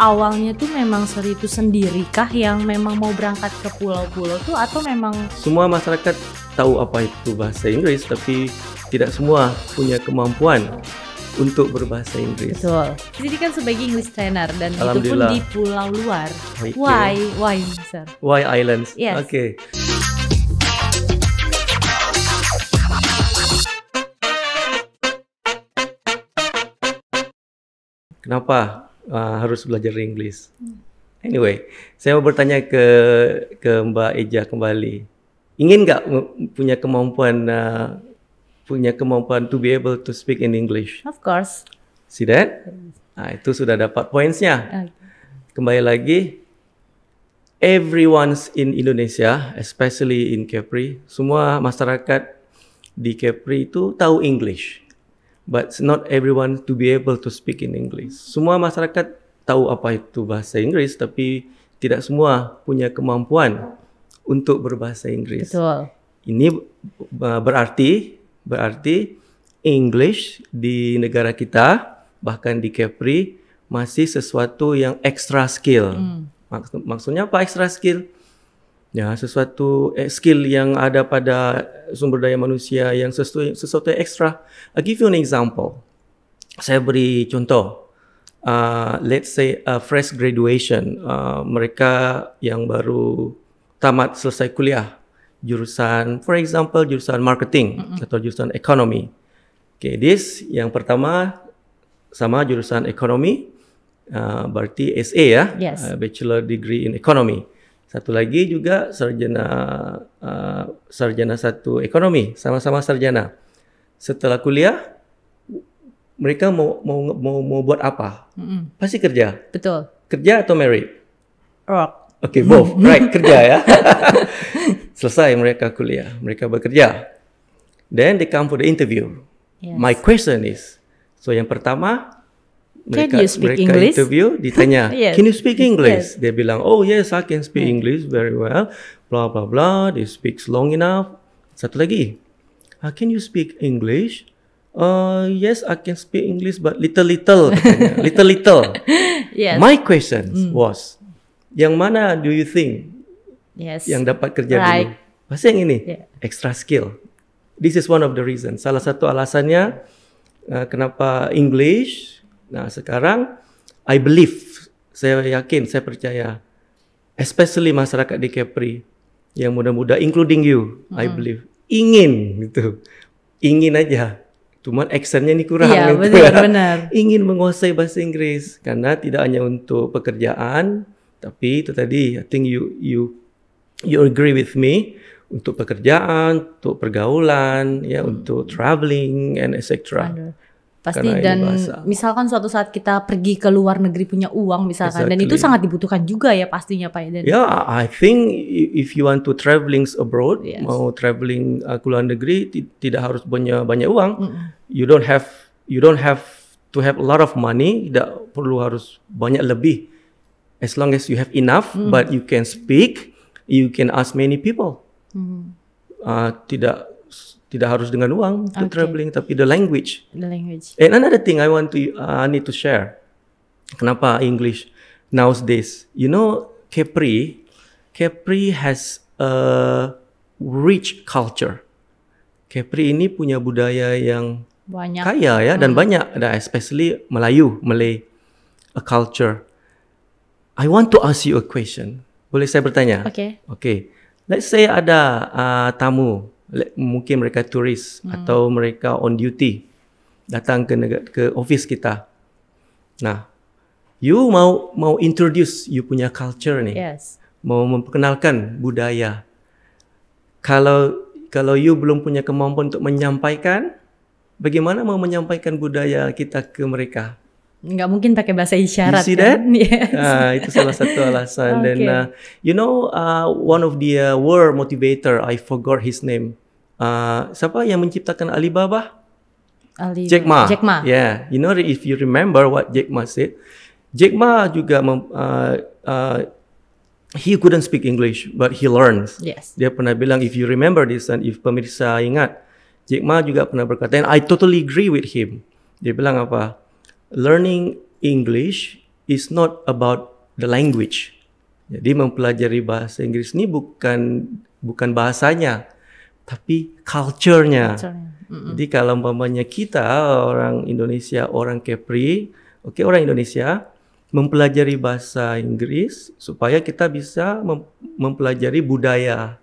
awalnya tuh memang Seri itu kah yang memang mau berangkat ke pulau-pulau tuh atau memang semua masyarakat tahu apa itu bahasa Inggris tapi tidak semua punya kemampuan untuk berbahasa Inggris. Betul. Jadi kan sebagai English trainer dan itu pun di pulau luar. Okay. Ya. Why, why, sir? Why islands? Yes. Oke. Okay. Kenapa uh, harus belajar English. Hmm. Anyway, saya mau bertanya ke ke Mbak Eja kembali. Ingin nggak punya kemampuan uh, punya kemampuan to be able to speak in English? Of course. See that? Nah, itu sudah dapat poinnya. Kembali lagi, everyone's in Indonesia, especially in Capri, semua masyarakat di Capri itu tahu English but not everyone to be able to speak in English. Semua masyarakat tahu apa itu bahasa Inggris, tapi tidak semua punya kemampuan untuk berbahasa Inggris. Betul. Ini berarti berarti English di negara kita bahkan di Kepri masih sesuatu yang extra skill. Hmm. Maksud, maksudnya apa extra skill? Ya, sesuatu eh, skill yang ada pada sumber daya manusia yang sesuatu sesuatu yang ekstra. I give you an example. Saya beri contoh. Uh, let's say a fresh graduation, uh, mereka yang baru tamat selesai kuliah jurusan, for example jurusan marketing atau jurusan ekonomi. okay, this yang pertama sama jurusan ekonomi, uh, berarti SA ya, yes. uh, Bachelor Degree in Economy. Satu lagi juga sarjana uh, sarjana satu ekonomi, sama-sama sarjana. Setelah kuliah mereka mau mau mau, mau buat apa? Mm-hmm. Pasti kerja. Betul. Kerja atau married? Rock. Oke, okay, both. right, kerja ya. Selesai mereka kuliah, mereka bekerja. Then they come for the interview. Yes. My question is, so yang pertama mereka, can you speak mereka English? interview ditanya yes. can you speak English yes. dia bilang oh yes I can speak yeah. Hmm. English very well blah blah blah they speaks long enough satu lagi uh, can you speak English uh, yes I can speak English but little little katanya. little little yes. my question mm. was yang mana do you think yes. yang dapat kerja right. dulu pasti yang ini yeah. extra skill this is one of the reason salah satu alasannya uh, kenapa English Nah, sekarang I believe, saya yakin, saya percaya, especially masyarakat di Kepri yang muda-muda, including you, hmm. I believe, ingin gitu, ingin aja. Cuman aksennya ini kurang iya, gitu benar, ya. benar. Ingin menguasai bahasa Inggris karena tidak hanya untuk pekerjaan, tapi itu tadi I think you you you agree with me untuk pekerjaan, untuk pergaulan, ya hmm. untuk traveling and etc pasti Karena dan misalkan suatu saat kita pergi ke luar negeri punya uang misalkan exactly. dan itu sangat dibutuhkan juga ya pastinya pak Eden. Ya, yeah, I think if you want to traveling abroad yes. mau traveling uh, ke luar negeri tidak harus punya banyak uang. Mm -hmm. You don't have you don't have to have a lot of money. Tidak perlu harus banyak lebih. As long as you have enough, mm. but you can speak, you can ask many people. Mm. Uh, tidak tidak harus dengan uang okay. to traveling tapi the language the language and another thing i want to uh, need to share kenapa english nowadays you know capri capri has a rich culture capri ini punya budaya yang banyak. kaya ya dan hmm. banyak ada especially melayu malay a culture i want to ask you a question boleh saya bertanya oke okay. oke okay. let's say ada uh, tamu mungkin mereka turis hmm. atau mereka on duty datang ke negara, ke office kita. Nah, you mau mau introduce you punya culture nih. Yes. Mau memperkenalkan budaya. Kalau kalau you belum punya kemampuan untuk menyampaikan, bagaimana mau menyampaikan budaya kita ke mereka? Nggak mungkin pakai bahasa isyarat. Kan? Yes. Nah, itu salah satu alasan. okay. uh, you know uh, one of the uh, world motivator, I forgot his name uh, siapa yang menciptakan Alibaba? Ali Jack Ma. Jack Ma. Yeah, you know if you remember what Jack Ma said, Jack Ma juga mem, uh, uh, he couldn't speak English but he learns. Yes. Dia pernah bilang if you remember this and if pemirsa ingat, Jack Ma juga pernah berkata and I totally agree with him. Dia bilang apa? Learning English is not about the language. Jadi mempelajari bahasa Inggris ini bukan bukan bahasanya, tapi culture-nya. Culture mm hmm Jadi kalau umpamanya kita orang Indonesia, orang Kepri, oke okay, orang Indonesia mempelajari bahasa Inggris supaya kita bisa mempelajari budaya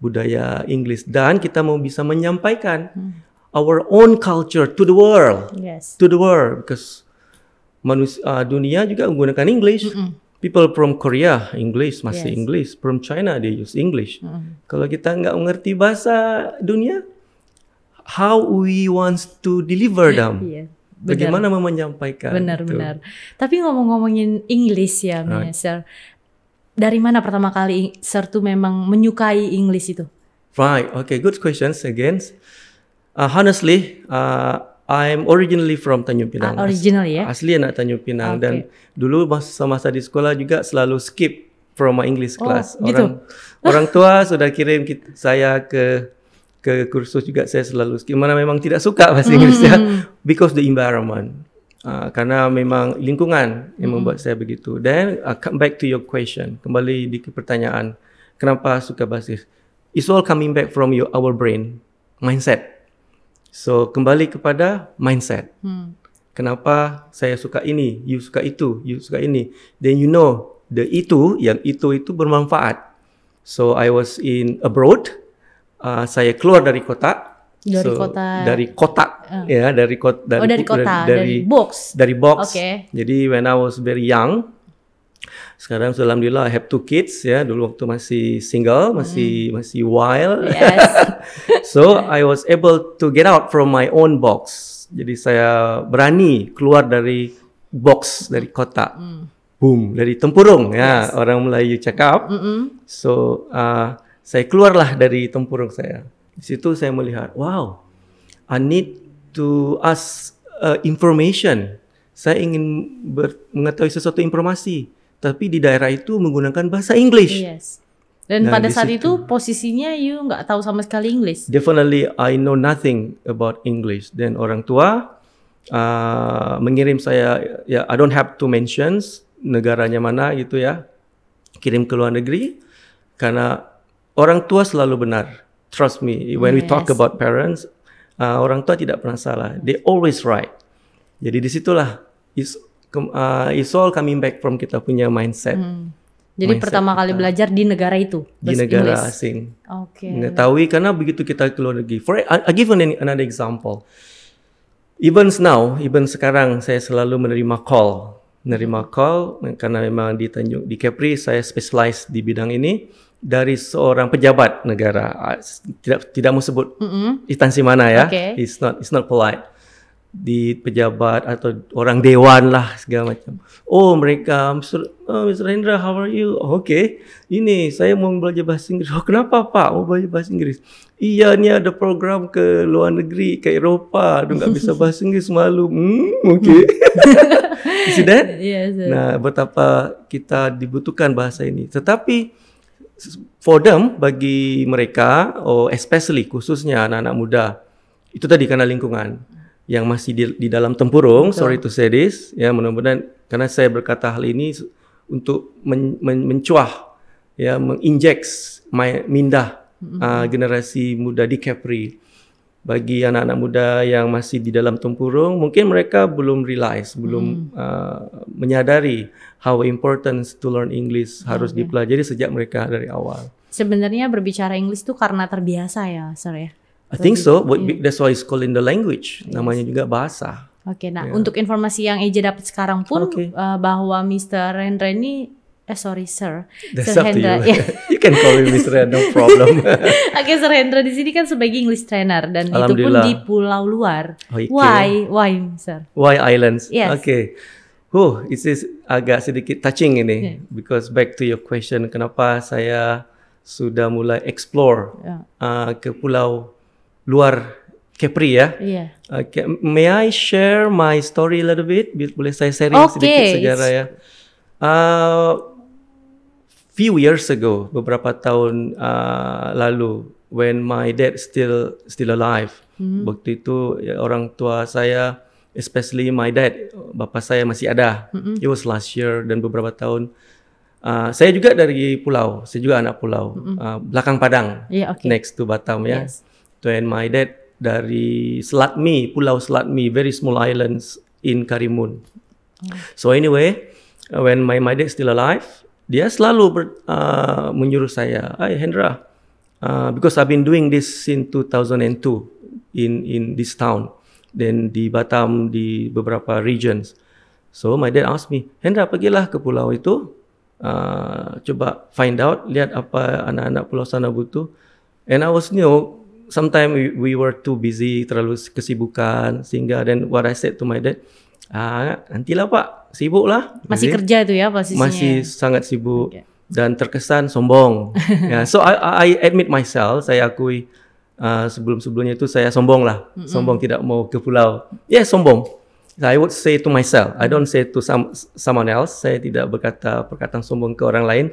budaya Inggris dan kita mau bisa menyampaikan mm. our own culture to the world. Yes. To the world because manusia uh, dunia juga menggunakan English. Mm hmm people from Korea English masih yes. English, from China they use English. Mm. Kalau kita nggak mengerti bahasa dunia, how we wants to deliver iya, them. yeah. Bagaimana mau menyampaikan? Benar-benar. Tapi ngomong-ngomongin English ya, right. Sir. Dari mana pertama kali Sir tuh memang menyukai English itu? Right. Okay. Good questions again. Uh, honestly, uh, I'm originally from Tanjung Pinang. Ah, ya? Asli anak Tanjung Pinang ah, okay. dan dulu masa-masa di sekolah juga selalu skip from my English oh, class. Oh, orang gitu? orang tua sudah kirim kita, saya ke ke kursus juga saya selalu skip. Mana memang tidak suka bahasa hmm. Inggris ya because the environment. Uh, karena memang lingkungan yang hmm. membuat saya begitu. Then uh, come back to your question. Kembali di ke pertanyaan, kenapa suka bahasa Inggris? It's all coming back from your our brain mindset So kembali kepada mindset. Hmm. Kenapa saya suka ini, you suka itu, you suka ini. Then you know the itu, yang itu itu bermanfaat. So I was in abroad. Uh, saya keluar dari kota. Dari so, kota. Dari kotak. Uh. Ah. Ya, dari kota oh, dari kota, dari, dari, dari box. Dari box. Okay. Jadi when I was very young, sekarang alhamdulillah I have two kids ya. Dulu waktu masih single, hmm. masih mm. masih wild. Yes. so I was able to get out from my own box. Jadi saya berani keluar dari box dari kota. mm. Boom, dari tempurung ya, orang Melayu cakap. Mm -mm. So uh, saya keluarlah dari tempurung saya. Di situ saya melihat, wow, I need to ask uh, information. Saya ingin mengetahui sesuatu informasi tapi di daerah itu menggunakan bahasa Inggris. Yes. Dan nah, pada saat situ, itu posisinya you nggak tahu sama sekali Inggris. Definitely I know nothing about English. Dan orang tua uh, mengirim saya ya I don't have to mentions negaranya mana gitu ya. Kirim ke luar negeri karena orang tua selalu benar. Trust me when yes. we talk about parents, uh, orang tua tidak pernah salah. They always right. Jadi disitulah is uh, it's all coming back from kita punya mindset. Hmm. Jadi mindset pertama kali kita. belajar di negara itu, di negara English. asing. Oke. Okay. Mengetahui karena begitu kita keluar negeri. For I, give an, another example. Even now, even sekarang saya selalu menerima call, menerima hmm. call karena memang di Tanjung di Capri saya specialize di bidang ini dari seorang pejabat negara. Ah, tidak tidak mau sebut mm -hmm. instansi mana ya. Okay. It's not it's not polite di pejabat atau orang dewan lah segala macam. Oh mereka, Mr. Oh, Mr. Hendra, how are you? Oh, Oke, okay. ini saya mau belajar bahasa Inggris. Oh kenapa Pak? Mau belajar bahasa Inggris? Iya ini ada program ke luar negeri, ke Eropa. Aduh nggak bisa bahasa Inggris malu. Hmm, Oke. Okay. Is that? Yes, nah betapa kita dibutuhkan bahasa ini. Tetapi for them bagi mereka, oh especially khususnya anak-anak muda, itu tadi karena lingkungan yang masih di, di dalam tempurung, Betul. sorry to say this, ya mudah-mudahan karena saya berkata hal ini untuk men, men, mencuah, ya menginjeks, mindah uh, generasi muda di Capri. Bagi anak-anak muda yang masih di dalam tempurung, mungkin mereka belum realize, belum uh, menyadari how important to learn English okay. Iya, harus iya. dipelajari sejak mereka dari awal. Sebenarnya berbicara English itu karena terbiasa ya, sir ya I think so. Yeah. That's why it's called in the language. Yes. Namanya juga bahasa. Oke, okay, nah yeah. untuk informasi yang Eja dapat sekarang pun okay. uh, bahwa Mr. Rendra ini eh sorry Sir, That's Sir Hendra. You. Yeah. you can call me Mr. Rendra, no problem. Oke, okay, Sir Hendra di sini kan sebagai English trainer dan itu pun di pulau luar. Okay. Oh, iya. Why, why, Sir? Why islands? Yes. Oke. Okay. Huh, it is agak sedikit touching ini yeah. because back to your question, kenapa saya sudah mulai explore yeah. uh, ke pulau luar Kepri ya. Iya. Okay. May I share my story a little bit? Boleh saya sharing okay. sedikit sejarah ya. Uh, few years ago, beberapa tahun uh, lalu, when my dad still still alive, hmm. waktu itu ya, orang tua saya, especially my dad, bapak saya masih ada. Hmm. It was last year dan beberapa tahun. Uh, saya juga dari pulau, saya juga anak pulau, mm -hmm. Uh, belakang Padang, yeah, okay. next to Batam ya. Yes. So and my dad dari Selat Mi, Pulau Selat Mi, very small islands in Karimun. So anyway, uh, when my my dad still alive, dia selalu ber, uh, menyuruh saya, "Hey Hendra, uh, because I've been doing this since 2002 in in this town, then di Batam di beberapa regions." So my dad asked me, Hendra pergilah ke pulau itu, uh, coba find out, lihat apa anak-anak pulau sana butuh. And I was new, sometimes we, we were too busy, terlalu kesibukan sehingga then what I said to my dad, ah nantilah pak, sibuk lah. Masih Jadi, kerja itu ya posisinya. Masih sangat sibuk okay. dan terkesan sombong. yeah. so I, I admit myself, saya akui uh, sebelum-sebelumnya itu saya sombong lah, mm -hmm. sombong tidak mau ke pulau. Ya yeah, sombong. I would say to myself, I don't say to some, someone else. Saya tidak berkata perkataan sombong ke orang lain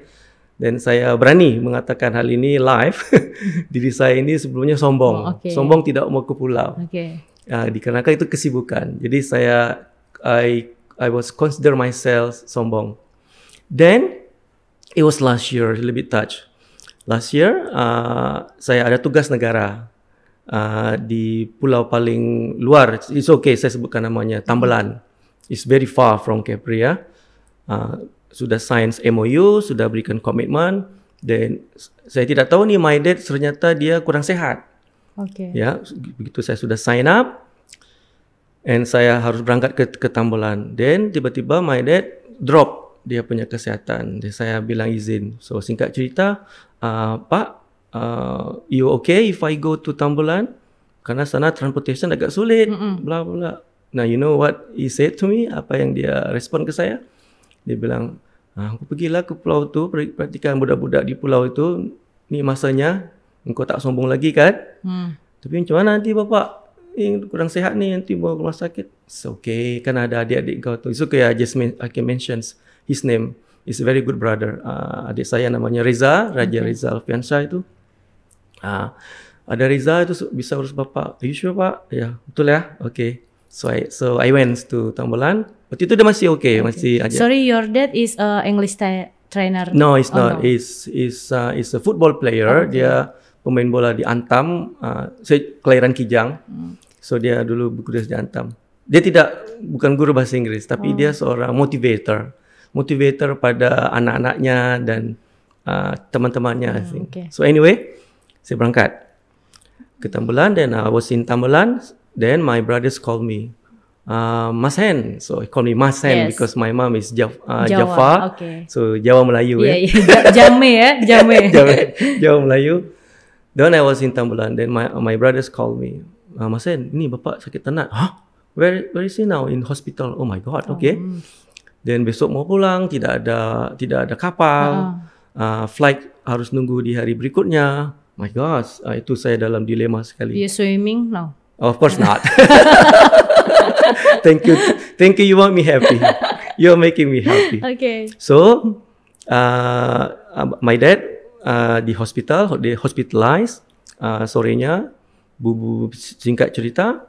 dan saya berani mengatakan hal ini live. Diri saya ini sebelumnya sombong, oh, okay. sombong tidak mau ke pulau. Okay. Ya, uh, dikarenakan itu kesibukan. Jadi saya I I was consider myself sombong. Then it was last year, a little bit touch. Last year uh, saya ada tugas negara uh, di pulau paling luar. It's okay, saya sebutkan namanya Tambelan. It's very far from Capri ya. Uh, sudah sign MOU, sudah berikan komitmen dan saya tidak tahu ni my dad ternyata dia kurang sehat. Okay. Ya, begitu saya sudah sign up and saya harus berangkat ke ke Tambelan. Then tiba-tiba my dad drop dia punya kesehatan. Dia saya bilang izin. So singkat cerita, uh, Pak, uh, you okay if I go to Tambelan? Karena sana transportation agak sulit, bla bla. Nah, you know what he said to me? Apa yang dia respon ke saya? dia bilang ah, aku pergilah ke pulau tu Perhatikan budak-budak di pulau itu ni masanya engkau tak sombong lagi kan hmm. tapi macam mana nanti bapak ini kurang sehat ni nanti bawa ke rumah sakit it's okay kan ada adik-adik kau tu it's okay I just men- I can mention his name is a very good brother uh, adik saya namanya Reza Raja okay. Reza Alfiansyah itu uh, ada Reza itu bisa urus bapak are you sure pak ya yeah, betul ya okay so I, so I went to Tambalan Waktu itu dia masih oke, okay, okay. masih aja. Sorry, your dad is a English trainer? No, it's oh, not. is no. It's is uh, is a football player. Oh, okay. Dia pemain bola di Antam. Uh, saya kelahiran Kijang, hmm. so dia dulu bekerja di Antam. Dia tidak bukan guru bahasa Inggris, tapi oh. dia seorang motivator, motivator pada anak-anaknya dan uh, teman-temannya. Hmm, okay. So anyway, saya berangkat ke Tambelan dan I was in Tambelan. Then my brothers call me. Uh, Mas Hen. So he call me Mas Hen yes. because my mom is Jaf, uh, Jawa. Jaffa. Okay. So Jawa Melayu yeah, ya. Yeah. Jame ya, Jame. Jawa Melayu. Then I was in Tambulan then my uh, my brothers called me. Uh, Mas Hen, ini bapak sakit tenat. Huh? Where where is he now in hospital? Oh my god. Oh, okay. Oh. Then besok mau pulang, tidak ada tidak ada kapal. Oh. Uh, flight harus nunggu di hari berikutnya. My god, uh, itu saya dalam dilema sekali. Be swimming now. Of course not. thank you, thank you. You want me happy. You're making me happy. Okay. So, uh, my dad uh, di hospital, di hospitalized uh, sorenya. Bubu singkat cerita,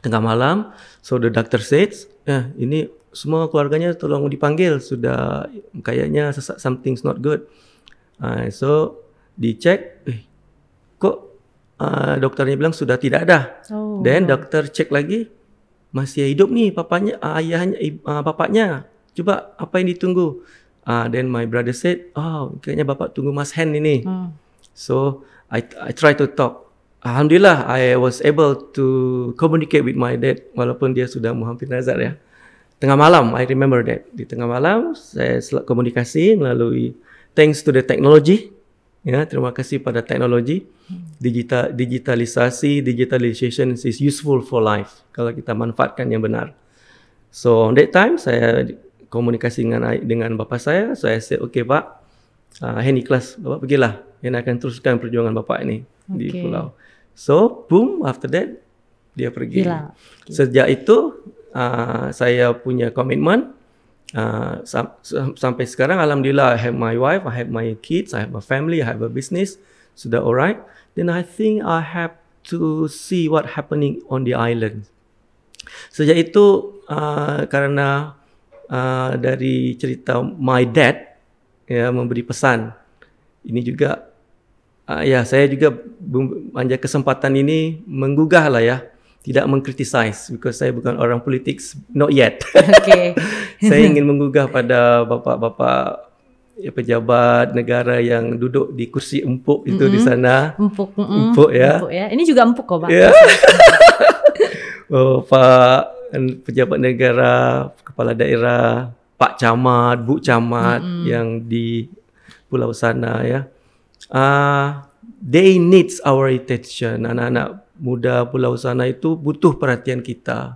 tengah malam. So the doctor says, eh, ini semua keluarganya tolong dipanggil. Sudah kayaknya something's not good. Uh, so dicek, eh, kok uh, dokternya bilang sudah tidak ada. Oh, Then dokter cek lagi, masih hidup ni papanya uh, ayahnya uh, bapaknya cuba apa yang ditunggu uh, then my brother said oh kayaknya bapak tunggu mas hen ini hmm. so i i try to talk alhamdulillah i was able to communicate with my dad walaupun dia sudah muhammad nazar ya tengah malam i remember that di tengah malam saya komunikasi melalui thanks to the technology Ya, terima kasih pada teknologi digital digitalisasi digitalisation is useful for life kalau kita manfaatkan yang benar. So on that time saya komunikasi dengan dengan bapa saya, saya said okay pak, uh, hand ikhlas bapa pergilah, yang akan teruskan perjuangan bapa ini okay. di pulau. So boom after that dia pergi. Okay. Sejak itu uh, saya punya komitmen uh, sam- sam- sampai sekarang alhamdulillah I have my wife, I have my kids, I have a family, I have a business. So alright. Then I think I have to see what happening on the island. So iaitu uh, ah, kerana uh, dari cerita my dad ya memberi pesan ini juga uh, ya saya juga banyak kesempatan ini menggugah lah ya tidak mengkritisize because saya bukan orang politik not yet. Okay. saya ingin menggugah pada bapak-bapak ya, pejabat negara yang duduk di kursi empuk itu mm -hmm. di sana. Empuk, mm -hmm. empuk ya. Empuk ya. Ini juga empuk kok, Pak. Yeah. Oh, bapak pejabat negara, kepala daerah, Pak Camat, Bu Camat mm -hmm. yang di pulau sana ya. Uh, they needs our attention anak-anak muda pulau sana itu butuh perhatian kita.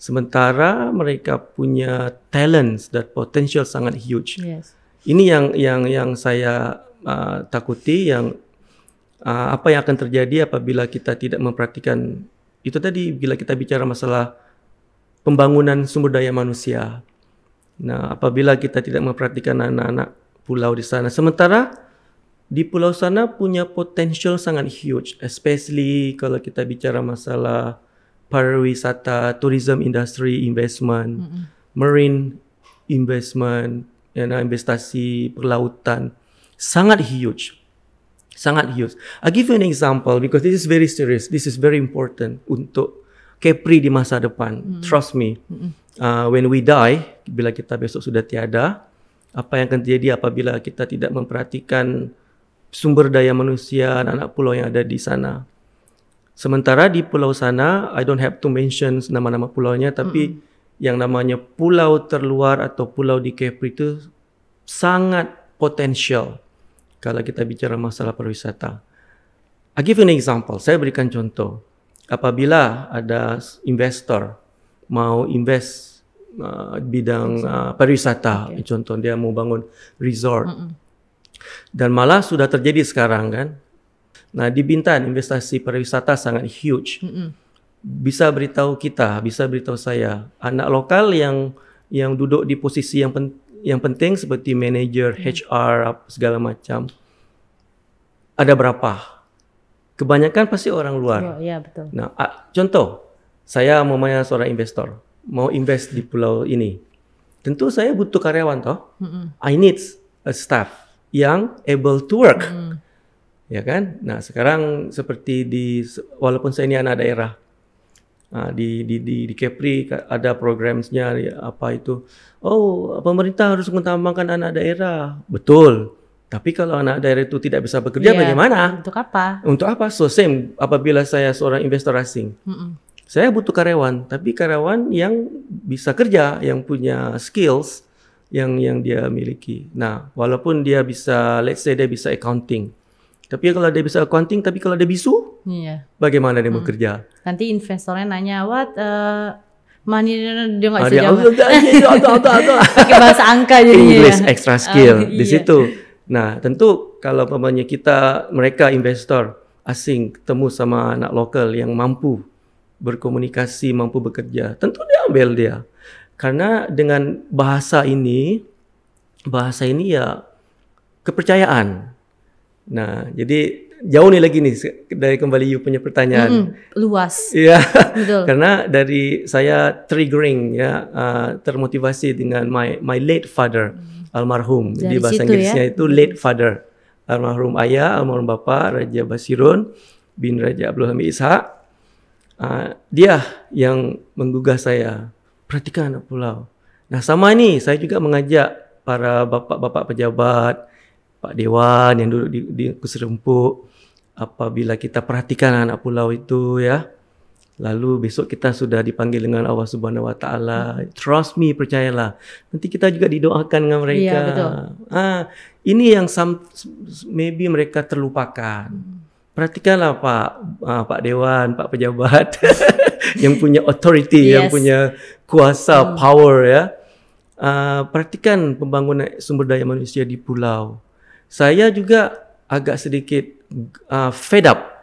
Sementara mereka punya talents dan potensial sangat huge. Yes. Ini yang yang yang saya uh, takuti yang uh, apa yang akan terjadi apabila kita tidak memperhatikan itu tadi bila kita bicara masalah pembangunan sumber daya manusia. Nah, apabila kita tidak memperhatikan anak-anak pulau di sana. Sementara di pulau sana punya potensial sangat huge, especially kalau kita bicara masalah pariwisata, tourism industry investment, mm-hmm. marine investment, dan investasi perlautan sangat huge, sangat huge. I give you an example because this is very serious, this is very important untuk Kepri di masa depan. Mm-hmm. Trust me, mm-hmm. uh, when we die, bila kita besok sudah tiada, apa yang akan terjadi apabila kita tidak memperhatikan sumber daya manusia anak-anak pulau yang ada di sana. Sementara di pulau sana, I don't have to mention nama-nama pulaunya, tapi mm -hmm. yang namanya pulau terluar atau pulau di Kepri itu sangat potensial kalau kita bicara masalah pariwisata. I give you an example. Saya berikan contoh. Apabila ada investor mau invest uh, bidang uh, pariwisata, okay. contoh dia mau bangun resort. Mm -hmm dan malah sudah terjadi sekarang kan. Nah di Bintan investasi pariwisata sangat huge. Mm -hmm. Bisa beritahu kita, bisa beritahu saya, anak lokal yang yang duduk di posisi yang pen, yang penting seperti manajer, mm. HR, segala macam, ada berapa? Kebanyakan pasti orang luar. Oh, ya, betul. Nah, a, contoh, saya mau main seorang investor, mau invest di pulau ini, tentu saya butuh karyawan toh. Mm -hmm. I need a staff yang able to work. Hmm. Ya kan? Nah, sekarang seperti di walaupun saya ini anak daerah Nah, di, di di di Kepri ada programnya apa itu? Oh, pemerintah harus mengutamakan anak daerah. Betul. Tapi kalau anak daerah itu tidak bisa bekerja yeah, bagaimana? Untuk apa? Untuk apa? So same apabila saya seorang investor asing. Mm -mm. Saya butuh karyawan, tapi karyawan yang bisa kerja, yang punya skills, yang yang dia miliki. Nah, walaupun dia bisa let's say dia bisa accounting. Tapi kalau dia bisa accounting tapi kalau dia bisu, iya. bagaimana dia hmm. bekerja? Nanti investornya nanya, "What uh, money dia nggak bisa jawab." Pakai bahasa angka jadi English ya. extra ah, skill uh, iya. di situ. Nah, tentu kalau pemainnya kita mereka investor asing ketemu sama anak lokal yang mampu berkomunikasi, mampu bekerja, tentu dia ambil dia. Karena dengan bahasa ini, bahasa ini ya kepercayaan. Nah, jadi jauh nih lagi nih dari kembali you punya pertanyaan. Mm, luas. Iya. Karena dari saya triggering ya uh, termotivasi dengan my my late father almarhum. Dari Jadi bahasa Inggrisnya ya? itu late father. Almarhum ayah, almarhum bapak Raja Basirun bin Raja Abdul Hamid Ishak. Uh, dia yang menggugah saya perhatikan anak pulau. Nah sama ini saya juga mengajak para bapak-bapak pejabat, Pak Dewan yang duduk di, di Kuserempuk, apabila kita perhatikan anak pulau itu ya, lalu besok kita sudah dipanggil dengan Allah Subhanahu Wa Taala, trust me percayalah. Nanti kita juga didoakan dengan mereka. Iya, betul. Ah, ini yang some, maybe mereka terlupakan. Hmm perhatikanlah Pak uh, Pak Dewan, Pak Pejabat yang punya authority, yes. yang punya kuasa, hmm. power ya. Uh, perhatikan pembangunan sumber daya manusia di pulau. Saya juga agak sedikit uh, fed up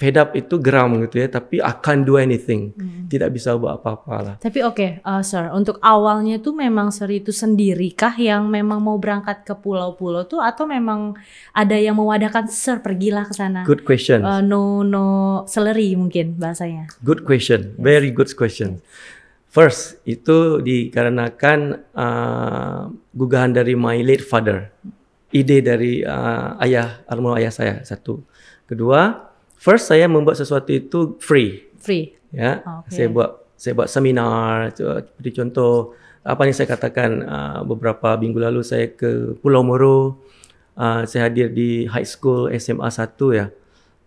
fed up itu geram gitu ya, tapi akan do anything. Hmm. Tidak bisa buat apa-apa lah. Tapi oke, okay, uh, sir, untuk awalnya tuh memang sir itu sendirikah yang memang mau berangkat ke pulau-pulau tuh atau memang ada yang mewadahkan sir pergilah ke sana? Good question. Uh, no no salary mungkin bahasanya. Good question. Yes. Very good question. First, itu dikarenakan uh, gugahan dari my late father. Ide dari uh, ayah, almarhum ayah saya, satu. Kedua, First saya membuat sesuatu itu free. Free. Ya. Ah, okay. Saya buat saya buat seminar seperti contoh apa yang saya katakan uh, beberapa minggu lalu saya ke Pulau Moro. Uh, saya hadir di high school SMA 1 ya.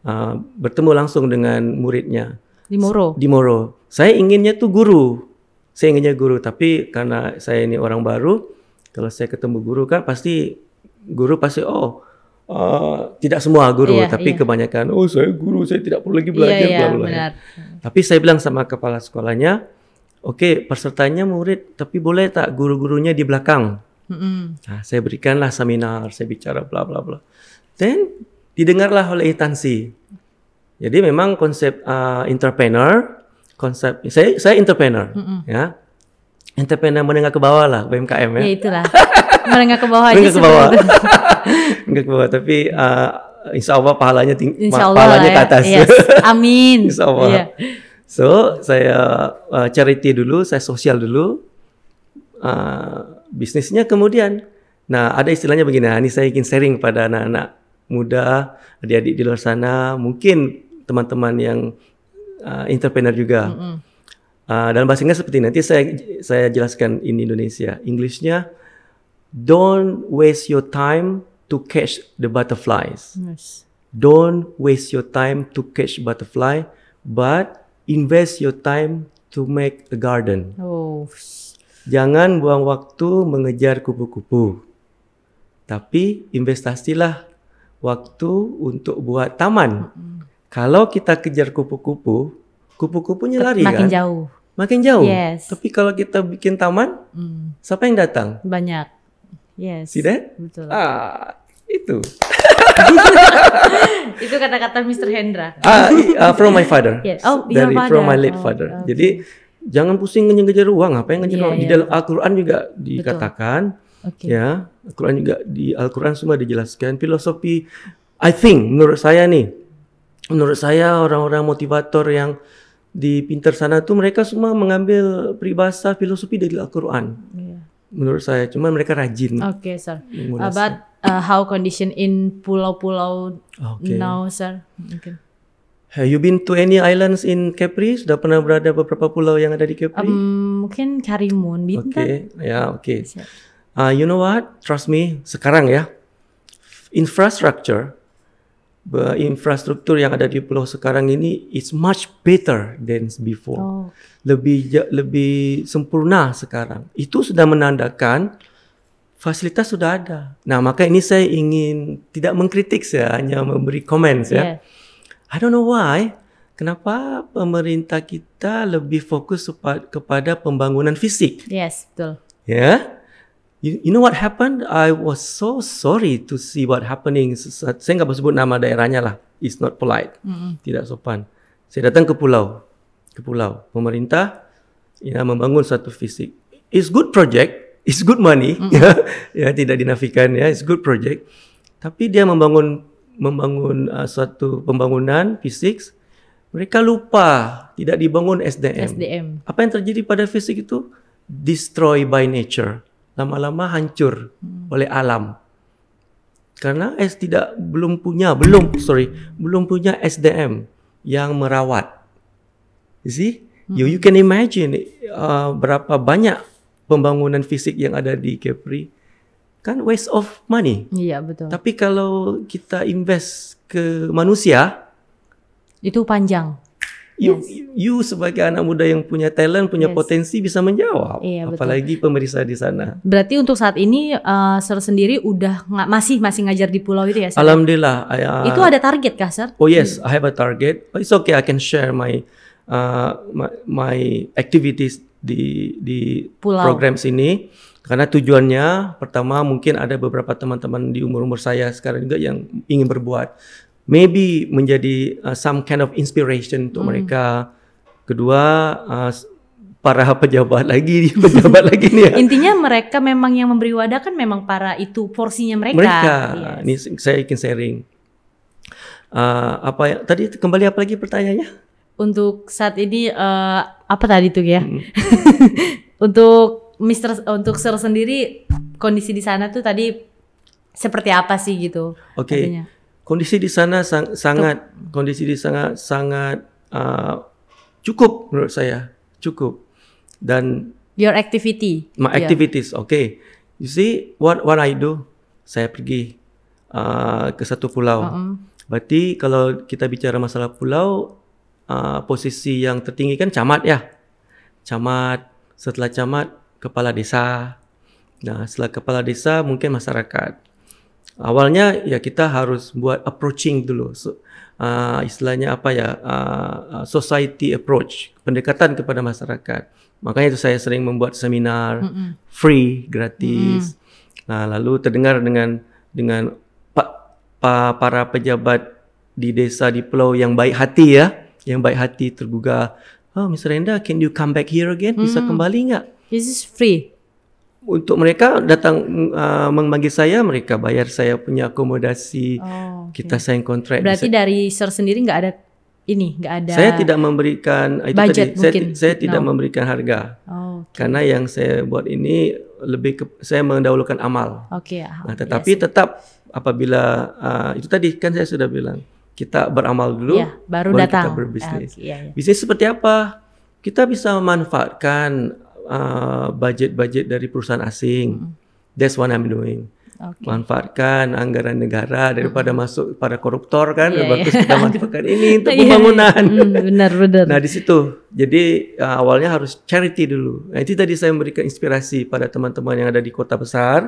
Uh, bertemu langsung dengan muridnya. Di Moro. Di Moro. Saya inginnya tuh guru. Saya inginnya guru, tapi karena saya ini orang baru, kalau saya ketemu guru kan pasti guru pasti oh uh, tidak semua guru, yeah, tapi yeah. kebanyakan oh saya guru, saya tidak perlu lagi belajar yeah, iya, iya benar. Tapi saya bilang sama kepala sekolahnya, oke okay, pesertanya murid, tapi boleh tak guru-gurunya di belakang? Mm -hmm. Nah, saya berikanlah seminar, saya bicara bla bla bla. Then didengarlah oleh instansi. Jadi memang konsep uh, entrepreneur, konsep saya saya entrepreneur, mm -hmm. ya entrepreneur menengah ke bawah lah BMKM ya. Ya itulah. menengah ke bawah aja. ke bawah. Enggak kebawa, tapi uh, insya Allah pahalanya tinggi, insya allah pahalanya ya. ke atas. Yes. Amin. insya Allah. Yeah. So saya uh, charity dulu, saya sosial dulu, uh, bisnisnya kemudian. Nah ada istilahnya begini, nah, ini saya ingin sharing pada anak-anak muda, adik-adik di luar sana, mungkin teman-teman yang uh, entrepreneur juga. Mm -hmm. uh, dalam bahasa Inggris seperti ini. nanti saya saya jelaskan in Indonesia. Inggrisnya, don't waste your time to catch the butterflies. Yes. Don't waste your time to catch butterfly, but invest your time to make a garden. Oh. Jangan buang waktu mengejar kupu-kupu. Tapi investasilah waktu untuk buat taman. Mm. Kalau kita kejar kupu-kupu, kupu-kupunya lari makin kan? Makin jauh. Makin jauh. Yes. Tapi kalau kita bikin taman, mm. siapa yang datang? Banyak. Yes. See that? Betul. Ah, itu. itu kata-kata Mr. Hendra. Uh, uh, from my father. yes. Oh, Dari, father. From my late oh, father. Okay. Jadi jangan pusing ngejar-ngejar uang. Apa yang ngejar yeah, uang? Di iya. dalam Al-Quran juga dikatakan. Okay. Ya, Al-Quran juga di Al-Quran semua dijelaskan filosofi. I think menurut saya nih, menurut saya orang-orang motivator yang di pinter sana tuh mereka semua mengambil peribahasa filosofi dari Al-Quran. Yeah menurut saya. Cuman mereka rajin. Oke, okay, sir. Uh, but uh, how condition in pulau-pulau okay. now, sir? Mungkin. Okay. Have you been to any islands in Capri? Sudah pernah berada beberapa pulau yang ada di Capri? Um, mungkin Karimun, Bintan. Oke, okay. ya yeah, oke. Okay. Uh, you know what? Trust me, sekarang ya, infrastructure infrastruktur yang ada di pulau sekarang ini is much better than before. Oh. Lebih lebih sempurna sekarang. Itu sudah menandakan fasilitas sudah ada. Nah, maka ini saya ingin tidak mengkritik saya hanya memberi komen ya. Yeah. I don't know why kenapa pemerintah kita lebih fokus kepada pembangunan fisik. Yes, betul. Ya. You, you know what happened? I was so sorry to see what happening. Saya nggak sebut nama daerahnya lah. It's not polite. Mm-hmm. Tidak sopan. Saya datang ke pulau. Ke pulau. Pemerintah ya, membangun satu fisik. It's good project. It's good money. Mm-hmm. ya, tidak dinafikan ya. It's good project. Tapi dia membangun membangun uh, suatu pembangunan fisik. Mereka lupa tidak dibangun SDM. SDM. Apa yang terjadi pada fisik itu? Destroy by nature lama-lama hancur hmm. oleh alam. Karena es tidak belum punya belum sorry belum punya SDM yang merawat. You see, hmm. you you can imagine uh, berapa banyak pembangunan fisik yang ada di capri kan waste of money. Iya betul. Tapi kalau kita invest ke manusia itu panjang. You, you sebagai anak muda yang punya talent, punya yes. potensi bisa menjawab, iya, apalagi betul. di sana. Berarti untuk saat ini uh, Sir sendiri udah nggak masih masih ngajar di pulau itu ya? Sir? Alhamdulillah. I, uh, itu ada target kah, Sir? Oh yes, hmm. I have a target. Oh, it's okay, I can share my uh, my, my activities di di pulau. program sini. Karena tujuannya pertama mungkin ada beberapa teman-teman di umur-umur saya sekarang juga yang ingin berbuat maybe menjadi uh, some kind of inspiration untuk hmm. mereka. Kedua, uh, para pejabat lagi, pejabat lagi nih. Ya. Intinya mereka memang yang memberi wadah kan memang para itu porsinya mereka. Mereka. Yes. Ini saya ingin sharing. Uh, apa ya? Tadi kembali apa lagi pertanyaannya? Untuk saat ini uh, apa tadi tuh ya? Hmm. untuk Mister untuk Sir sendiri kondisi di sana tuh tadi seperti apa sih gitu? Oke. Okay kondisi di sana sang, sangat kondisi di sana sangat uh, cukup menurut saya cukup dan your activity my activities yeah. okay you see what what I do saya pergi uh, ke satu pulau uh huh berarti kalau kita bicara masalah pulau uh, posisi yang tertinggi kan camat ya camat setelah camat kepala desa nah setelah kepala desa mungkin masyarakat awalnya ya kita harus buat approaching dulu so, uh, istilahnya apa ya uh, society approach pendekatan kepada masyarakat makanya itu saya sering membuat seminar mm -mm. free gratis mm -mm. nah lalu terdengar dengan dengan pa, pa, para pejabat di desa di pulau yang baik hati ya yang baik hati tergugah oh Miss Renda can you come back here again bisa mm. kembali nggak this is free untuk mereka datang uh, memanggil saya, mereka bayar saya punya akomodasi, oh, okay. kita sign kontrak. Berarti bisa. dari sir sendiri nggak ada ini, nggak ada. Saya tidak memberikan itu budget tadi. Mungkin. Saya, saya tidak no. memberikan harga, oh, okay. karena yang saya buat ini lebih ke saya mendahulukan amal. Oke. Okay, ah, nah, tetapi yes. Iya tetap apabila uh, itu tadi kan saya sudah bilang kita beramal dulu, yeah, baru, baru datang. kita berbisnis. Okay, ya, iya, yeah, yeah. Bisnis seperti apa? Kita bisa memanfaatkan Uh, budget-budget dari perusahaan asing. Hmm. That's what I'm doing. Okay. Manfaatkan anggaran negara daripada hmm. masuk pada koruptor kan, yeah, iya. bagus yeah. kita manfaatkan ini untuk iya. pembangunan. Hmm, benar benar. nah di situ, jadi uh, awalnya harus charity dulu. Nah itu tadi saya memberikan inspirasi pada teman-teman yang ada di kota besar,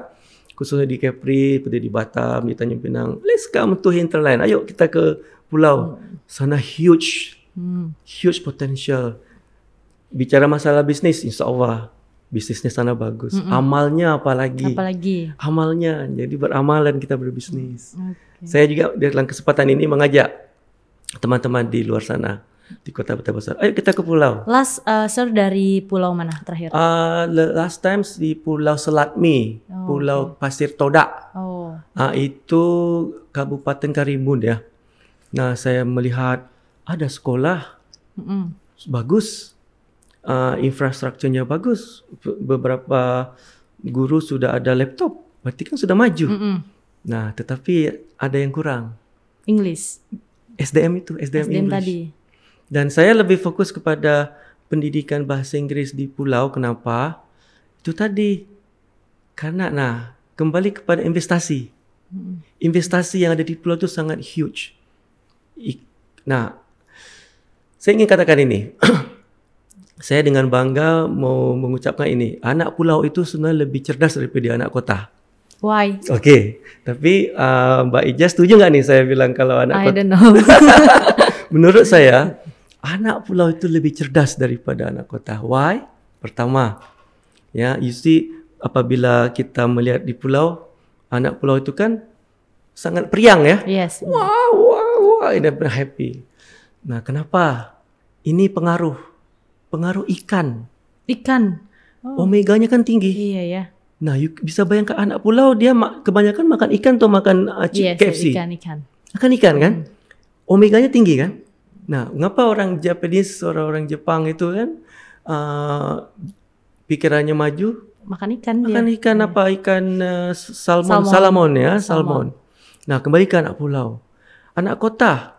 khususnya di Kepri, seperti di Batam, di Tanjung Pinang. Let's come to hinterland. Ayo kita ke pulau. Sana huge, huge potential bicara masalah bisnis, insya Allah bisnisnya sana bagus. Mm -mm. Amalnya apalagi? Apalagi. Amalnya. Jadi beramalan kita berbisnis. Okay. Saya juga dalam kesempatan ini mengajak teman-teman di luar sana di kota kota Besar. Ayo kita ke pulau. Last uh, sir dari pulau mana terakhir? Uh, last times di Pulau Selatmi, oh, Pulau okay. Pasir Todak. Oh. Uh, itu Kabupaten Karimun ya. Nah, saya melihat ada sekolah. Mm -mm. Bagus uh, infrastrukturnya bagus. beberapa guru sudah ada laptop, berarti kan sudah maju. Mm -mm. Nah, tetapi ada yang kurang. English. SDM itu, SDM, SDM English. tadi. Dan saya lebih fokus kepada pendidikan bahasa Inggris di pulau. Kenapa? Itu tadi karena nah kembali kepada investasi. Investasi yang ada di pulau itu sangat huge. nah, saya ingin katakan ini. saya dengan bangga mau mengucapkan ini. Anak pulau itu sebenarnya lebih cerdas daripada anak kota. Why? Oke, okay. tapi uh, Mbak Ijaz setuju nggak nih saya bilang kalau anak I kota? don't know. Menurut saya, anak pulau itu lebih cerdas daripada anak kota. Why? Pertama, ya, you see, apabila kita melihat di pulau, anak pulau itu kan sangat periang ya. Yes. Wow, wow, wow, happy. Nah, kenapa? Ini pengaruh pengaruh ikan. Ikan. Oh. Omeganya kan tinggi. Iya ya. Nah, you bisa bayangkan anak pulau dia ma kebanyakan makan ikan atau makan uh, yes, iya, KFC. ikan ikan. Makan ikan kan? Hmm. Omeganya tinggi kan? Nah, mengapa orang Japanese, orang-orang Jepang itu kan uh, pikirannya maju? Makan ikan. Makan dia. ikan apa? Iya. Ikan uh, salmon, salmon, salmon ya, salmon. salmon. Nah, kembali ke anak pulau. Anak kota,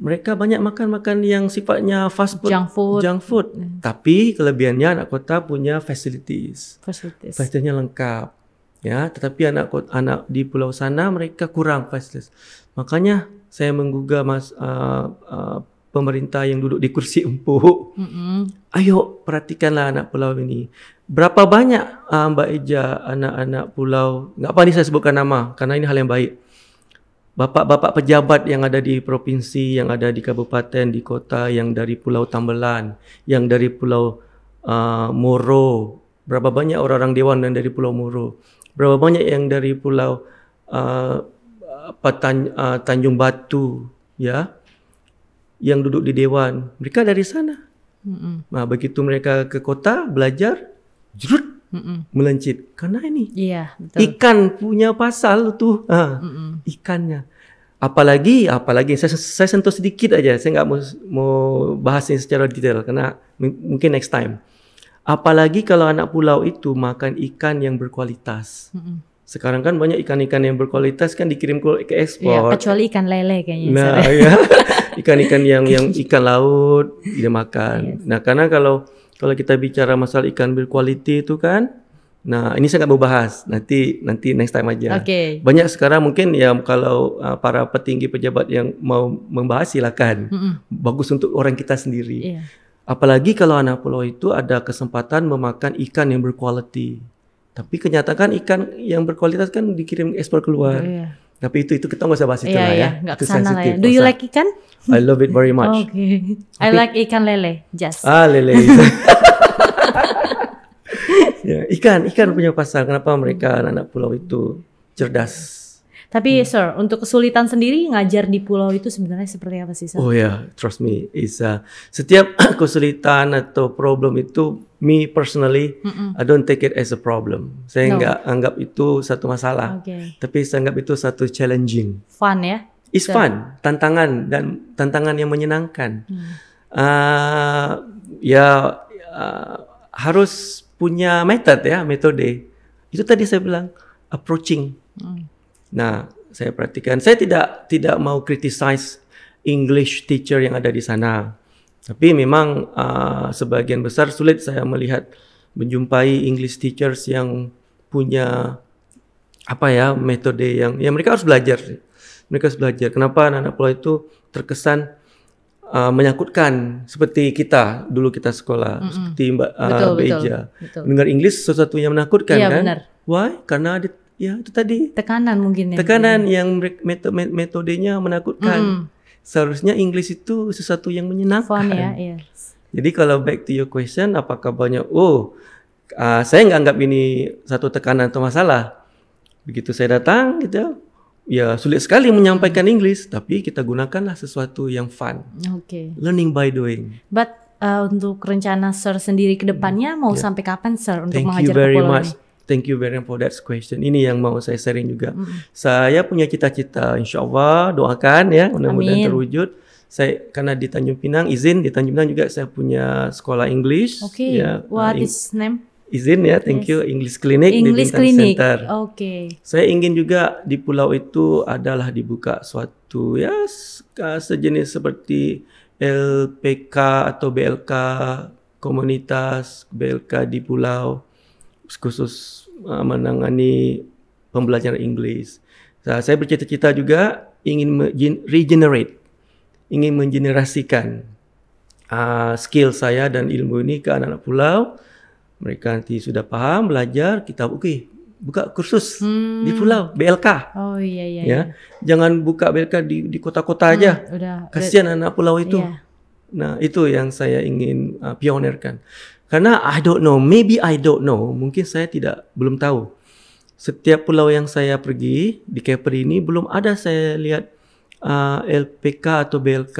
mereka banyak makan makan yang sifatnya fast food, junk food. Junk food. Mm. Tapi kelebihannya anak kota punya facilities. Facilities. Facilitiesnya lengkap. Ya, tetapi anak kota, anak di pulau sana mereka kurang facilities. Makanya saya menggugah mas uh, uh, pemerintah yang duduk di kursi empuk. Mm-hmm. Ayo perhatikanlah anak pulau ini. Berapa banyak uh, Mbak Eja anak-anak pulau? Tak apa ni saya sebutkan nama karena ini hal yang baik bapak-bapak pejabat yang ada di provinsi, yang ada di kabupaten, di kota, yang dari Pulau Tambelan, yang dari Pulau uh, Moro, berapa banyak orang-orang dewan yang dari Pulau Moro, berapa banyak yang dari Pulau uh, Tan- uh, Tanjung Batu, ya, yang duduk di dewan, mereka dari sana. Mm-mm. Nah, begitu mereka ke kota belajar, jurut. Mm-mm. melencit karena ini iya, betul. ikan punya pasal tuh ah, mm ikannya apalagi apalagi saya, saya sentuh sedikit aja saya nggak mau mau ini secara detail karena mungkin next time apalagi kalau anak pulau itu makan ikan yang berkualitas Mm-mm. Sekarang kan banyak ikan-ikan yang berkualitas kan dikirim ke iya, ekspor. Iya, kecuali ikan lele kayaknya. Nah, ya. ikan-ikan yang yang ikan laut dia makan. Yes. Nah, karena kalau kalau kita bicara masalah ikan berkualiti itu kan Nah, ini saya nggak mau bahas. Nanti nanti next time aja. Okay. Banyak sekarang mungkin ya kalau uh, para petinggi pejabat yang mau membahas silakan. Mm -mm. Bagus untuk orang kita sendiri. Yeah. Apalagi kalau anak pulau itu ada kesempatan memakan ikan yang berkualiti. Tapi kenyataan ikan yang berkualitas kan dikirim ekspor keluar. Oh, iya. yeah. Tapi itu itu kita nggak usah bahas itu yeah, iya, iya, ya. lah ya. Yeah, Iya, lah. Ya. Do you like ikan? I love it very much. Okay. Tapi, I like ikan lele, just. Ah lele. ya, ikan ikan punya pasar. Kenapa mereka anak-anak pulau itu cerdas? Tapi hmm. sir, untuk kesulitan sendiri ngajar di pulau itu sebenarnya seperti apa sih? Sir? Oh ya, yeah. trust me, Isa. Uh, setiap kesulitan atau problem itu, me personally, mm -mm. I don't take it as a problem. Saya nggak anggap itu satu masalah. Okay. Tapi saya anggap itu satu challenging. Fun ya? It's so. fun, tantangan dan tantangan yang menyenangkan. Hmm. Uh, ya uh, harus punya method ya, metode. Itu tadi saya bilang approaching. Hmm Nah, saya perhatikan, saya tidak tidak mau criticize English teacher yang ada di sana. Tapi memang uh, sebagian besar sulit saya melihat menjumpai English teachers yang punya apa ya metode yang ya mereka harus belajar mereka harus belajar kenapa anak-anak pulau itu terkesan uh, menyakutkan seperti kita dulu kita sekolah mm -hmm. seperti Mbak uh, mendengar Beja dengar Inggris sesuatu yang menakutkan iya, kan benar. why karena ada ya itu tadi tekanan mungkin ya tekanan ya. yang metodenya menakutkan mm. seharusnya Inggris itu sesuatu yang menyenangkan Fun, ya? yes. jadi kalau back to your question apakah banyak oh uh, saya nggak anggap ini satu tekanan atau masalah begitu saya datang gitu ya sulit sekali menyampaikan Inggris tapi kita gunakanlah sesuatu yang fun okay. learning by doing but uh, untuk rencana Sir sendiri ke depannya mau yeah. sampai kapan Sir untuk Thank mengajar you very much. Thank you very much for that question. Ini yang mau saya sharing juga. Mm. Saya punya cita-cita, insya Allah doakan ya, mudah-mudahan terwujud. Saya karena di Tanjung Pinang izin di Tanjung Pinang juga saya punya sekolah English. Oke. Okay. Ya, nah, What is name? Izin ya, thank yes. you English Clinic English di Bintang Clinic. Center. Oke. Okay. Saya ingin juga di pulau itu adalah dibuka suatu ya sejenis seperti LPK atau BLK komunitas BLK di pulau khusus uh, menangani pembelajaran Inggris. Nah, saya bercita-cita juga ingin regenerate, ingin menggenerasikan uh, ah, skill saya dan ilmu ini ke anak-anak pulau. Mereka nanti sudah paham, belajar, kita oke okay, eh, buka kursus hmm. di pulau BLK. Oh iya iya. Ya, iya. jangan buka BLK di kota-kota hmm, aja. Kasihan anak pulau itu. Iya. Nah, itu yang saya ingin uh, ah, pionerkan. Karena I don't know, maybe I don't know, mungkin saya tidak belum tahu. Setiap pulau yang saya pergi di Kepri ini belum ada saya lihat uh, LPK atau BLK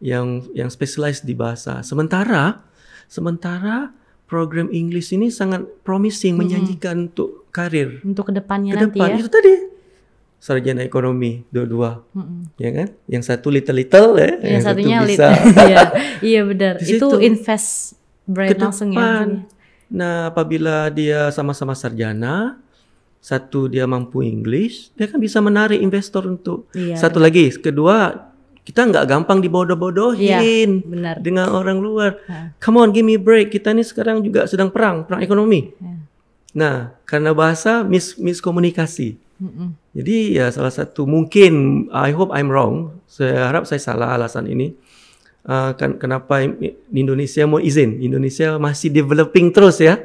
yang yang specialized di bahasa. Sementara sementara program English ini sangat promising, menjanjikan untuk karir. Untuk kedepannya Kedepan, nanti ya. Itu tadi sarjana ekonomi dua-dua, hmm ya kan? Yang satu little little ya, yang, yang satunya satu iya, iya benar. Itu invest Brand ke langsung Ya, nah, apabila dia sama-sama sarjana, satu dia mampu English, dia kan bisa menarik investor untuk. Iya, satu benar. lagi, kedua kita nggak gampang dibodoh-bodohin iya, benar. dengan orang luar. Ha. Come on, give me break. Kita ini sekarang juga sedang perang, perang ekonomi. Ya. Nah, karena bahasa mis miskomunikasi. Mm-mm. Jadi ya salah satu mungkin I hope I'm wrong. Saya harap saya salah alasan ini uh, kan, kenapa Indonesia mau izin. Indonesia masih developing terus ya.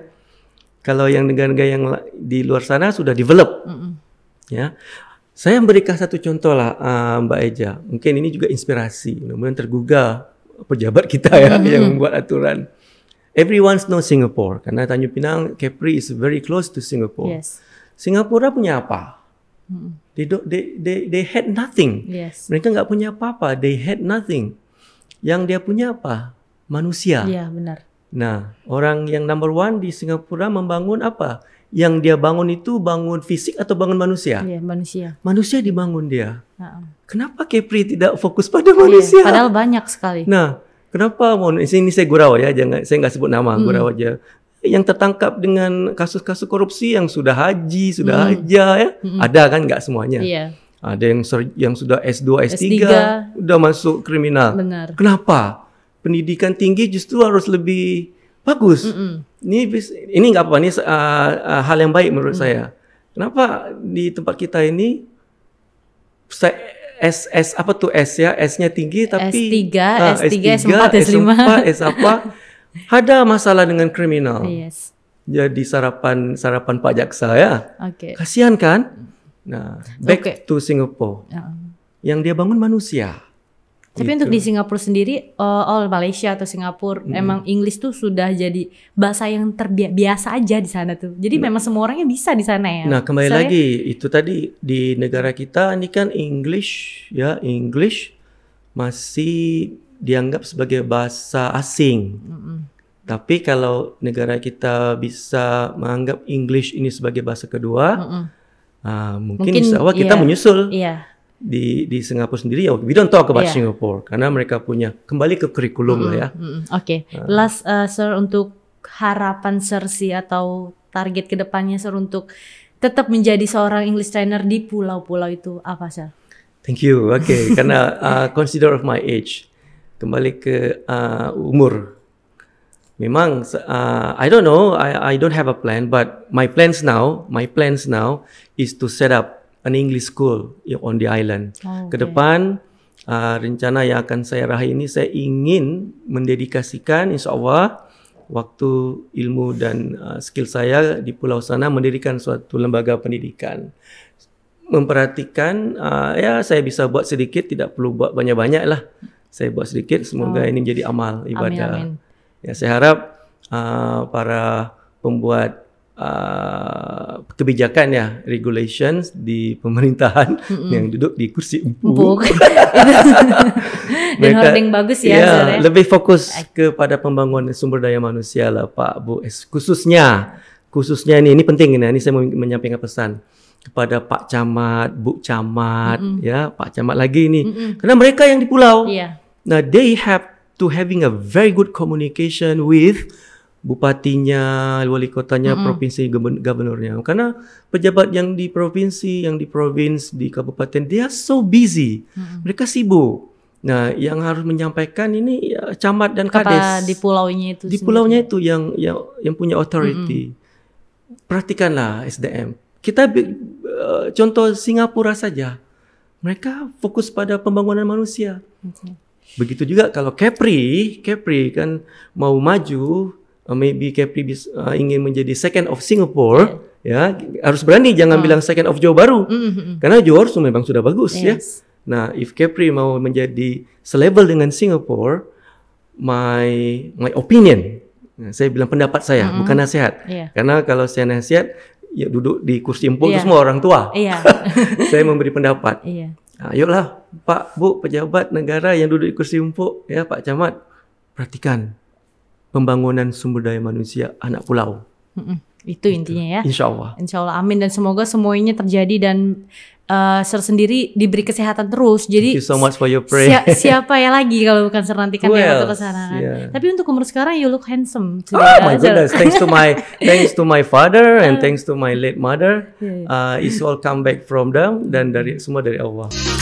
Kalau yang negara-negara yang di luar sana sudah develop, mm hmm ya. Saya memberikan satu contoh lah uh, Mbak Eja. Mungkin ini juga inspirasi, kemudian tergugah pejabat kita ya mm -hmm. yang membuat aturan. Everyone knows Singapore karena Tanjung Pinang Capri is very close to Singapore. Yes. Singapura punya apa? Mm -hmm. They, do, they they they had nothing. Yes. Mereka nggak punya apa-apa. They had nothing. Yang dia punya apa? Manusia. Iya, benar. Nah, orang yang number one di Singapura membangun apa? Yang dia bangun itu bangun fisik atau bangun manusia? Iya, manusia. Manusia dibangun dia. Nah. Kenapa Kepri tidak fokus pada iya, manusia? padahal banyak sekali. Nah, kenapa ini saya gurau ya, jangan saya nggak sebut nama, hmm. gurau aja. Yang tertangkap dengan kasus-kasus korupsi yang sudah haji, sudah hmm. haja ya. Hmm. Ada kan nggak semuanya? Iya. Ada yang ser yang sudah S2, S3, S3 udah masuk kriminal. Benar. Kenapa? Pendidikan tinggi justru harus lebih bagus. Mm -mm. Ini bis ini nggak apa apa ini uh, uh, hal yang baik menurut mm. saya. Kenapa di tempat kita ini saya S S apa tuh S ya? S-nya tinggi tapi S3, ah, S3, S3, S4, S5. S4, S apa? ada masalah dengan kriminal. Yes. Jadi sarapan sarapan Pak Jaksa ya. Okay. Kasihan kan? Nah, back okay. to Singapore. Uh. Yang dia bangun manusia. Tapi gitu. untuk di Singapura sendiri, uh, all Malaysia atau Singapura hmm. emang Inggris tuh sudah jadi bahasa yang terbiasa aja di sana tuh. Jadi nah, memang semua orangnya bisa di sana ya. Nah kembali Misalnya, lagi itu tadi di negara kita ini kan English ya English masih dianggap sebagai bahasa asing. Tapi kalau negara kita bisa menganggap English ini sebagai bahasa kedua. Ah, mungkin, mungkin kita yeah. menyusul yeah. di di Singapura sendiri ya we don't talk about yeah. Singapore karena mereka punya kembali ke kurikulum mm -hmm. lah ya. Mm -hmm. Oke, okay. Ah. last uh, sir untuk harapan sersi atau target kedepannya sir untuk tetap menjadi seorang English trainer di pulau-pulau itu apa sir? Thank you. Oke, okay. karena uh, consider of my age kembali ke uh, umur memang uh, I don't know, I I don't have a plan, but my plans now, my plans now is to set up an English school on the island. Oh, okay. Kedepan uh, rencana yang akan saya raih ini saya ingin mendedikasikan insya Allah waktu ilmu dan uh, skill saya di pulau sana mendirikan suatu lembaga pendidikan memperhatikan uh, ya saya bisa buat sedikit tidak perlu buat banyak-banyak lah saya buat sedikit semoga oh. ini menjadi amal ibadah amin, amin. Ya, saya harap uh, para pembuat uh, kebijakan ya, regulations di pemerintahan mm hmm yang duduk di kursi empuk. Dan Mereka, holding bagus ya. ya lebih fokus kepada pembangunan sumber daya manusia lah Pak Bu. Khususnya, khususnya ini, ini penting ini, ini saya menyampaikan pesan kepada Pak Camat, Bu Camat, mm hmm ya Pak Camat lagi ini, mm hmm karena mereka yang di pulau, yeah. nah they have to having a very good communication with bupatinya, wali kotanya, mm -hmm. provinsi, gubernurnya. Karena pejabat yang di provinsi, yang di provinsi, di kabupaten, dia so busy. Mm -hmm. Mereka sibuk. Nah, yang harus menyampaikan ini ya, camat dan kades. di pulaunya itu. Di pulaunya itu yang yang yang punya authority. Mm -hmm. Perhatikanlah SDM. Kita uh, contoh Singapura saja. Mereka fokus pada pembangunan manusia. Okay. Begitu juga kalau Capri Capri kan mau maju, uh, maybe Capri bis, uh, ingin menjadi second of Singapore, yeah. ya harus berani jangan oh. bilang second of Johor Baru, mm -hmm. karena Johor memang sudah bagus ya. yes. ya. Nah, if Capri mau menjadi selevel dengan Singapore, my my opinion, nah, saya bilang pendapat saya, mm -hmm. bukan nasihat. Yeah. Karena kalau saya nasihat, ya duduk di kursi empuk yeah. itu semua orang tua. Yeah. saya memberi pendapat. Yeah. Nah, yuklah Pak, Bu, pejabat negara yang duduk di kursi empuk, ya Pak Camat, perhatikan pembangunan sumber daya manusia anak pulau. Mm -mm. Itu gitu. intinya ya. Insya Allah. Insya Allah, amin. Dan semoga semuanya terjadi dan uh, eh, Sir sendiri diberi kesehatan terus. Jadi you so much for your prayer. siapa ya lagi kalau bukan Sir nanti kan yang Tapi untuk umur sekarang you look handsome. Oh my goodness, thanks to my thanks to my father and uh. thanks to my late mother. Uh, it's all come back from them dan dari semua dari Allah.